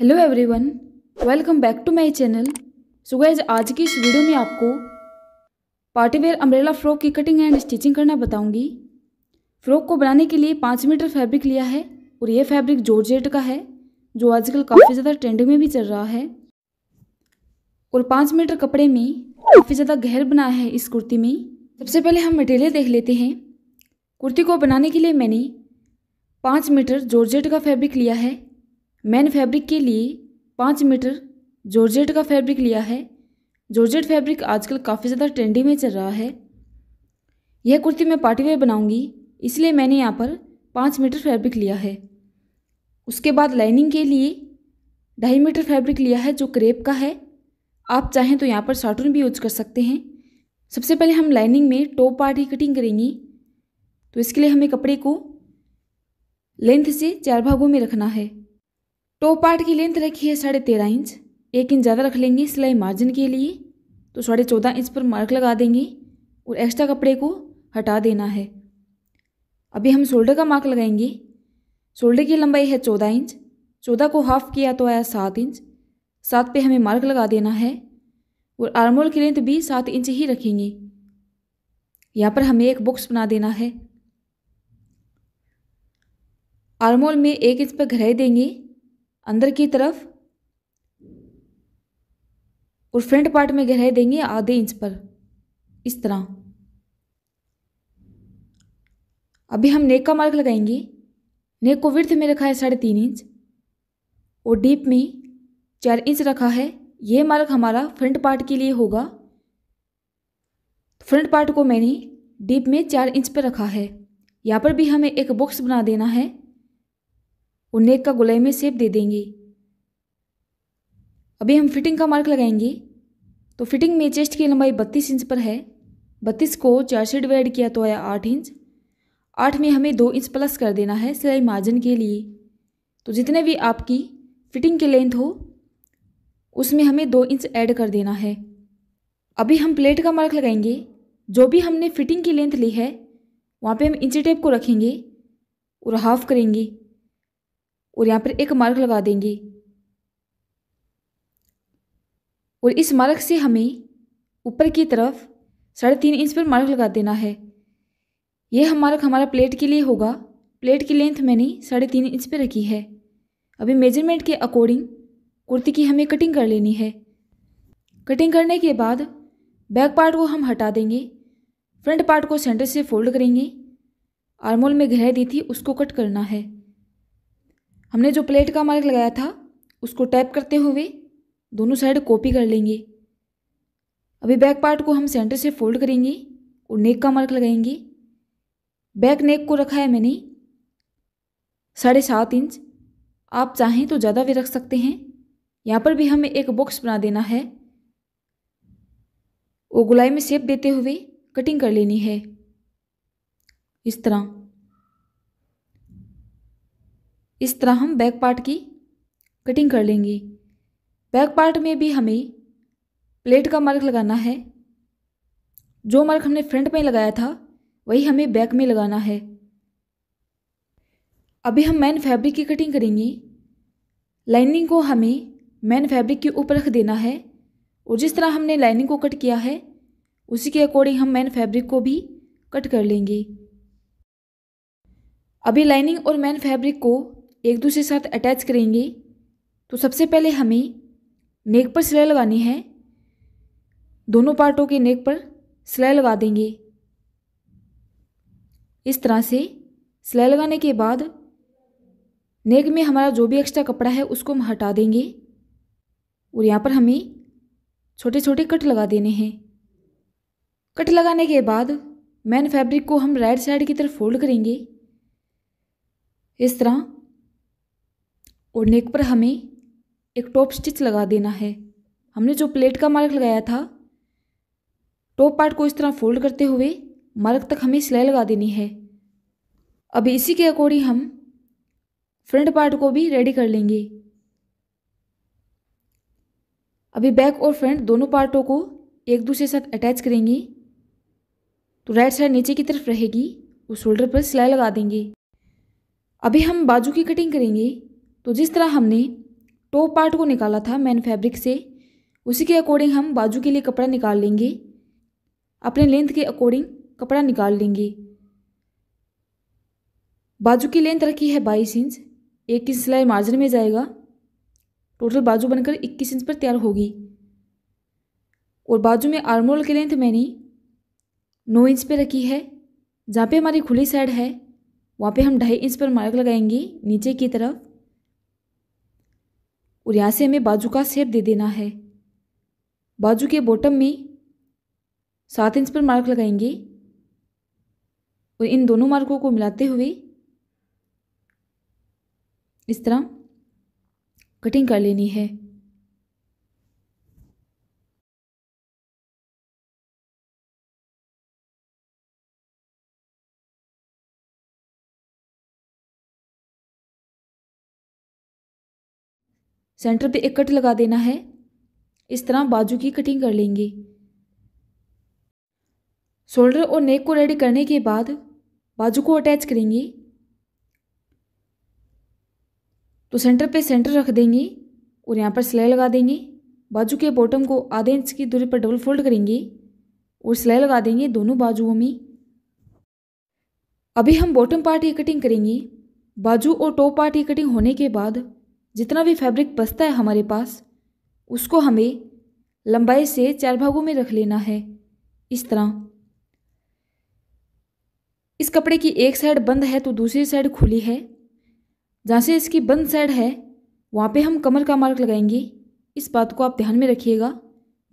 hello everyone welcome back to my channel so guys आज की इस वीडियो में आपको पार्टीवेयर अम्ब्रेला फ्रॉक की कटिंग एंड स्टिचिंग करना बताऊंगी फ्रॉक को बनाने के लिए पाँच मीटर फैब्रिक लिया है और ये फैब्रिक जॉर्जेट का है जो आजकल काफ़ी ज़्यादा ट्रेंडिंग में भी चल रहा है और पाँच मीटर कपड़े में काफ़ी ज़्यादा गहर बना है इस कुर्ती में सबसे पहले हम मटेरियल देख लेते हैं कुर्ती को बनाने के लिए मैंने पाँच मीटर जॉर्जेट का फैब्रिक लिया है मैंने फैब्रिक के लिए पाँच मीटर जॉर्जेट का फैब्रिक लिया है जॉर्जेट फैब्रिक आजकल काफ़ी ज़्यादा ट्रेंडी में चल रहा है यह कुर्ती मैं पार्टी वेयर बनाऊंगी इसलिए मैंने यहाँ पर पाँच मीटर फैब्रिक लिया है उसके बाद लाइनिंग के लिए ढाई मीटर फैब्रिक लिया है जो क्रेप का है आप चाहें तो यहाँ पर साटून भी यूज कर सकते हैं सबसे पहले हम लाइनिंग में टॉप पार्ट की कटिंग करेंगे तो इसके लिए हमें कपड़े को लेंथ से चार भागों में रखना है टॉप पार्ट की लेंथ रखी है साढ़े तेरह इंच एक इंच ज़्यादा रख लेंगे सिलाई मार्जिन के लिए तो साढ़े चौदह इंच पर मार्क लगा देंगे और एक्स्ट्रा कपड़े को हटा देना है अभी हम शोल्डर का मार्क लगाएंगे शोल्डर की लंबाई है चौदह इंच चौदह को हाफ किया तो आया सात इंच सात पे हमें मार्क लगा देना है और आर्मोल की लेंथ भी सात इंच ही रखेंगे यहाँ पर हमें एक बॉक्स बना देना है आर्मोल में एक इंच पर घराई देंगे अंदर की तरफ और फ्रंट पार्ट में गहराई देंगे आधे इंच पर इस तरह अभी हम नेक का मार्क लगाएंगे नेक को विर्थ में रखा है साढ़े तीन इंच और डीप में चार इंच रखा है ये मार्क हमारा फ्रंट पार्ट के लिए होगा फ्रंट पार्ट को मैंने डीप में चार इंच पर रखा है यहाँ पर भी हमें एक बॉक्स बना देना है नेक का गुलाई में सेप दे देंगे अभी हम फिटिंग का मार्क लगाएंगे तो फिटिंग में चेस्ट की लंबाई बत्तीस इंच पर है बत्तीस को चार से डिवाइड किया तो आया आठ इंच आठ में हमें दो इंच प्लस कर देना है सिलाई मार्जिन के लिए तो जितने भी आपकी फिटिंग की लेंथ हो उसमें हमें दो इंच ऐड कर देना है अभी हम प्लेट का मार्क लगाएंगे जो भी हमने फिटिंग की लेंथ ली है वहाँ पे हम इंची टेप को रखेंगे और हाफ करेंगे और यहाँ पर एक मार्क लगा देंगे और इस मार्क से हमें ऊपर की तरफ साढ़े तीन इंच पर मार्क लगा देना है यह मार्क हमारा प्लेट के लिए होगा प्लेट की लेंथ मैंने साढ़े तीन इंच पर रखी है अभी मेजरमेंट के अकॉर्डिंग कुर्ती की हमें कटिंग कर लेनी है कटिंग करने के बाद बैक पार्ट को हम हटा देंगे फ्रंट पार्ट को सेंटर से फोल्ड करेंगे आर्मोल में गहराई दी थी उसको कट करना है हमने जो प्लेट का मार्क लगाया था उसको टैप करते हुए दोनों साइड कॉपी कर लेंगे अभी बैक पार्ट को हम सेंटर से फोल्ड करेंगे और नेक का मार्क लगाएंगे बैक नेक को रखा है मैंने साढ़े सात इंच आप चाहें तो ज़्यादा भी रख सकते हैं यहाँ पर भी हमें एक बॉक्स बना देना है वो गुलाई में सेप देते हुए कटिंग कर लेनी है इस तरह इस तरह हम बैक पार्ट की कटिंग कर लेंगे बैक पार्ट में भी हमें प्लेट का मार्क लगाना है जो मार्क हमने फ्रंट में लगाया था वही हमें बैक में लगाना है अभी हम मैन फैब्रिक की कटिंग करेंगे लाइनिंग को हमें मैन फैब्रिक के ऊपर रख देना है और जिस तरह हमने लाइनिंग को कट किया है उसी के अकॉर्डिंग हम मैन फैब्रिक को भी कट कर लेंगे अभी लाइनिंग और मैन फैब्रिक को एक दूसरे के साथ अटैच करेंगे तो सबसे पहले हमें नेक पर सिलाई लगानी है दोनों पार्टों के नेक पर सिलाई लगा देंगे इस तरह से सिलाई लगाने के बाद नेक में हमारा जो भी एक्स्ट्रा कपड़ा है उसको हम हटा देंगे और यहाँ पर हमें छोटे छोटे कट लगा देने हैं कट लगाने के बाद मैन फैब्रिक को हम राइट साइड की तरफ फोल्ड करेंगे इस तरह और नेक पर हमें एक टॉप स्टिच लगा देना है हमने जो प्लेट का मार्क लगाया था टॉप पार्ट को इस तरह फोल्ड करते हुए मार्क तक हमें सिलाई लगा देनी है अब इसी के अकॉर्डिंग हम फ्रंट पार्ट को भी रेडी कर लेंगे अभी बैक और फ्रंट दोनों पार्टों को एक दूसरे के साथ अटैच करेंगे तो राइट साइड नीचे की तरफ रहेगी उस शोल्डर पर सिलाई लगा देंगे अभी हम बाजू की कटिंग करेंगे तो जिस तरह हमने टॉप पार्ट को निकाला था मैन फैब्रिक से उसी के अकॉर्डिंग हम बाजू के लिए कपड़ा निकाल लेंगे अपने लेंथ के अकॉर्डिंग कपड़ा निकाल लेंगे बाजू की लेंथ रखी है बाईस इंच एक इंच सिलाई मार्जिन में जाएगा टोटल बाजू बनकर इक्कीस इंच पर तैयार होगी और बाजू में आर्मोल की लेंथ मैंने नौ इंच पर रखी है जहाँ पे हमारी खुली साइड है वहाँ पे हम ढाई इंच पर मार्क लगाएंगे नीचे की तरफ और यहाँ से हमें बाजू का सेप दे देना है बाजू के बॉटम में सात इंच पर मार्क लगाएंगे और इन दोनों मार्कों को मिलाते हुए इस तरह कटिंग कर लेनी है सेंटर पे एक कट लगा देना है इस तरह बाजू की कटिंग कर लेंगे शोल्डर और नेक को रेडी करने के बाद बाजू को अटैच करेंगे तो सेंटर पे सेंटर रख देंगे और यहाँ पर सिलाई लगा देंगे बाजू के बॉटम को आधे इंच की दूरी पर डबल फोल्ड करेंगे और सिलाई लगा देंगे दोनों बाजुओं में अभी हम बॉटम पार्ट की कटिंग करेंगे बाजू और टॉप पार्ट की कटिंग होने के बाद जितना भी फैब्रिक बचता है हमारे पास उसको हमें लंबाई से चार भागों में रख लेना है इस तरह इस कपड़े की एक साइड बंद है तो दूसरी साइड खुली है जहाँ से इसकी बंद साइड है वहाँ पे हम कमर का मार्क लगाएंगे इस बात को आप ध्यान में रखिएगा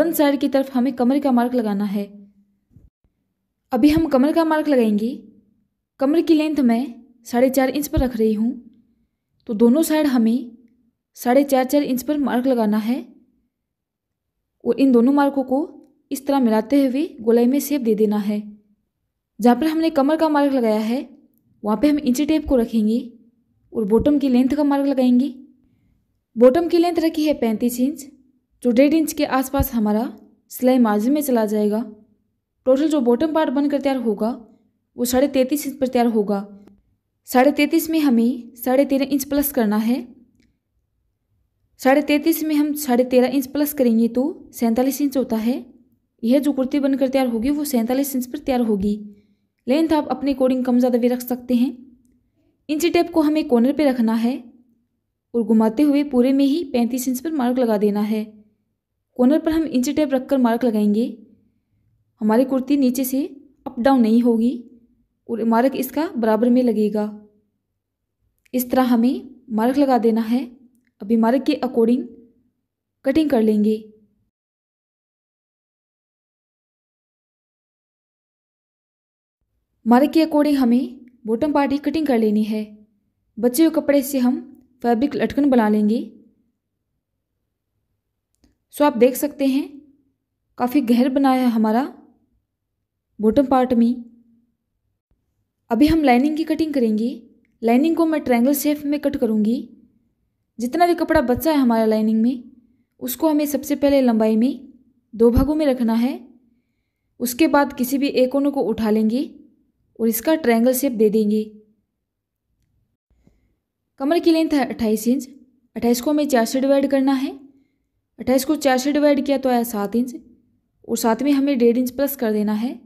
बंद साइड की तरफ हमें कमर का मार्क लगाना है अभी हम कमर का मार्क लगाएंगे कमर की लेंथ मैं साढ़े चार इंच पर रख रही हूँ तो दोनों साइड हमें साढ़े चार चार इंच पर मार्क लगाना है और इन दोनों मार्कों को इस तरह मिलाते हुए गोलाई में सेप दे देना है जहाँ पर हमने कमर का मार्क लगाया है वहाँ पे हम इंची टेप को रखेंगे और बॉटम की लेंथ का मार्क लगाएंगे बॉटम की लेंथ रखी है पैंतीस इंच जो डेढ़ इंच के आसपास हमारा सिलाई मार्जिन में चला जाएगा टोटल जो बॉटम पार्ट बनकर तैयार होगा वो साढ़े तैंतीस इंच पर तैयार होगा साढ़े तैंतीस में हमें साढ़े तेरह इंच प्लस करना है साढ़े तैंतीस में हम साढ़े तेरह इंच प्लस करेंगे तो सैंतालीस इंच होता है यह जो कुर्ती बनकर तैयार होगी वो सैंतालीस इंच पर तैयार होगी लेंथ आप अपने अकॉर्डिंग कम ज़्यादा भी रख सकते हैं इंची टेप को हमें कॉर्नर पर रखना है और घुमाते हुए पूरे में ही पैंतीस इंच पर मार्क लगा देना है कॉर्नर पर हम इंची टेप कर मार्क लगाएंगे हमारी कुर्ती नीचे से अप डाउन नहीं होगी और मार्क इसका बराबर में लगेगा इस तरह हमें मार्क लगा देना है अभी मार्ग के अकॉर्डिंग कटिंग कर लेंगे मार्ग के अकॉर्डिंग हमें बॉटम पार्ट ही कटिंग कर लेनी है बचे हुए कपड़े से हम फैब्रिक लटकन बना लेंगे सो आप देख सकते हैं काफ़ी गहर बनाया है हमारा बॉटम पार्ट में अभी हम लाइनिंग की कटिंग करेंगे लाइनिंग को मैं ट्रायंगल शेप में कट करूँगी जितना भी कपड़ा बचा है हमारा लाइनिंग में उसको हमें सबसे पहले लंबाई में दो भागों में रखना है उसके बाद किसी भी एक कोने को उठा लेंगे और इसका ट्रायंगल शेप दे देंगे कमर की लेंथ है अट्ठाईस इंच अट्ठाईस को हमें चार से डिवाइड करना है अट्ठाईस को चार से डिवाइड किया तो आया सात इंच और साथ में हमें डेढ़ इंच प्लस कर देना है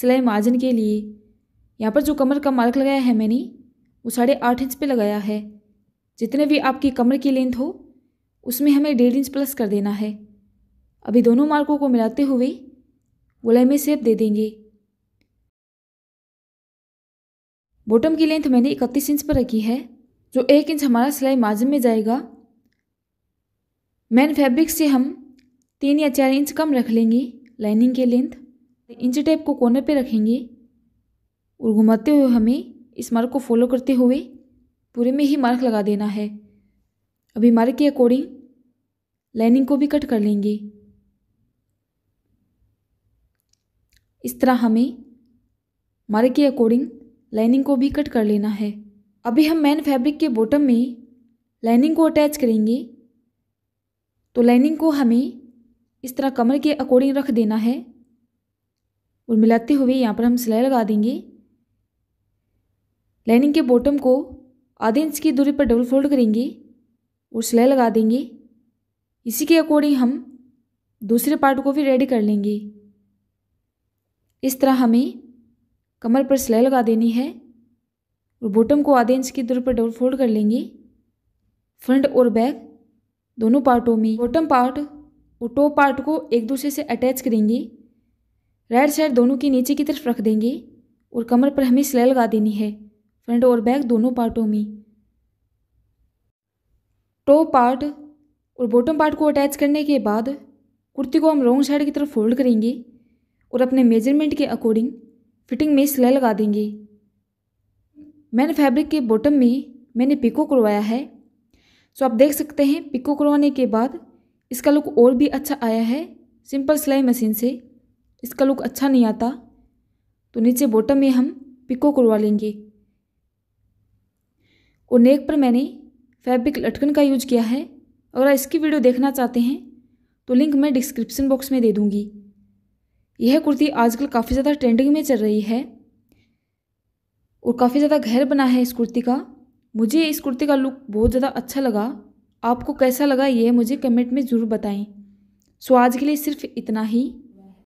सिलाई मार्जिन के लिए यहाँ पर जो कमर का मार्क लगाया है मैंने वो साढ़े आठ इंच पे लगाया है जितने भी आपकी कमर की लेंथ हो उसमें हमें डेढ़ इंच प्लस कर देना है अभी दोनों मार्कों को मिलाते हुए गुलाई में सेप दे देंगे बॉटम की लेंथ मैंने इकतीस इंच पर रखी है जो एक इंच हमारा सिलाई मार्जिन में जाएगा मैन फैब्रिक से हम तीन या चार इंच कम रख लेंगे लाइनिंग के लेंथ इंच टेप को कॉर्नर पे रखेंगे और घुमाते हुए हमें इस मार्क को फॉलो करते हुए पूरे में ही मार्क लगा देना है अभी मार्क के अकॉर्डिंग लाइनिंग को भी कट कर लेंगे इस तरह हमें मार्क के अकॉर्डिंग लाइनिंग को भी कट कर लेना है अभी हम मेन फैब्रिक के बॉटम में लाइनिंग को अटैच करेंगे तो लाइनिंग को हमें इस तरह कमर के अकॉर्डिंग रख देना है और मिलाते हुए यहाँ पर हम सिलाई लगा देंगे लाइनिंग के बॉटम को आधे इंच की दूरी पर डबल फोल्ड करेंगे और सिलाई लगा देंगे इसी के अकॉर्डिंग हम दूसरे पार्ट को भी रेडी कर लेंगे इस तरह हमें कमर पर सिलाई लगा देनी है और बॉटम को आधे इंच की दूरी पर डबल फोल्ड कर लेंगे फ्रंट और बैक दोनों पार्टों में बॉटम पार्ट और टॉप पार्ट को एक दूसरे से अटैच करेंगे राइट साइड दोनों के नीचे की तरफ रख देंगे और कमर पर हमें सिलाई लगा देनी है फ्रंट और बैक दोनों पार्टों में टॉप पार्ट और बॉटम पार्ट को अटैच करने के बाद कुर्ती को हम रॉन्ग साइड की तरफ फोल्ड करेंगे और अपने मेजरमेंट के अकॉर्डिंग फिटिंग में सिलाई लगा देंगे मैंने फैब्रिक के बॉटम में मैंने पिको करवाया है सो आप देख सकते हैं पिको करवाने के बाद इसका लुक और भी अच्छा आया है सिंपल सिलाई मशीन से इसका लुक अच्छा नहीं आता तो नीचे बॉटम में हम पिको करवा लेंगे और नेक पर मैंने फैब्रिक लटकन का यूज किया है अगर इसकी वीडियो देखना चाहते हैं तो लिंक मैं डिस्क्रिप्शन बॉक्स में दे दूँगी यह कुर्ती आजकल काफ़ी ज़्यादा ट्रेंडिंग में चल रही है और काफ़ी ज़्यादा घर बना है इस कुर्ती का मुझे इस कुर्ती का लुक बहुत ज़्यादा अच्छा लगा आपको कैसा लगा ये मुझे कमेंट में ज़रूर बताएं सो आज के लिए सिर्फ इतना ही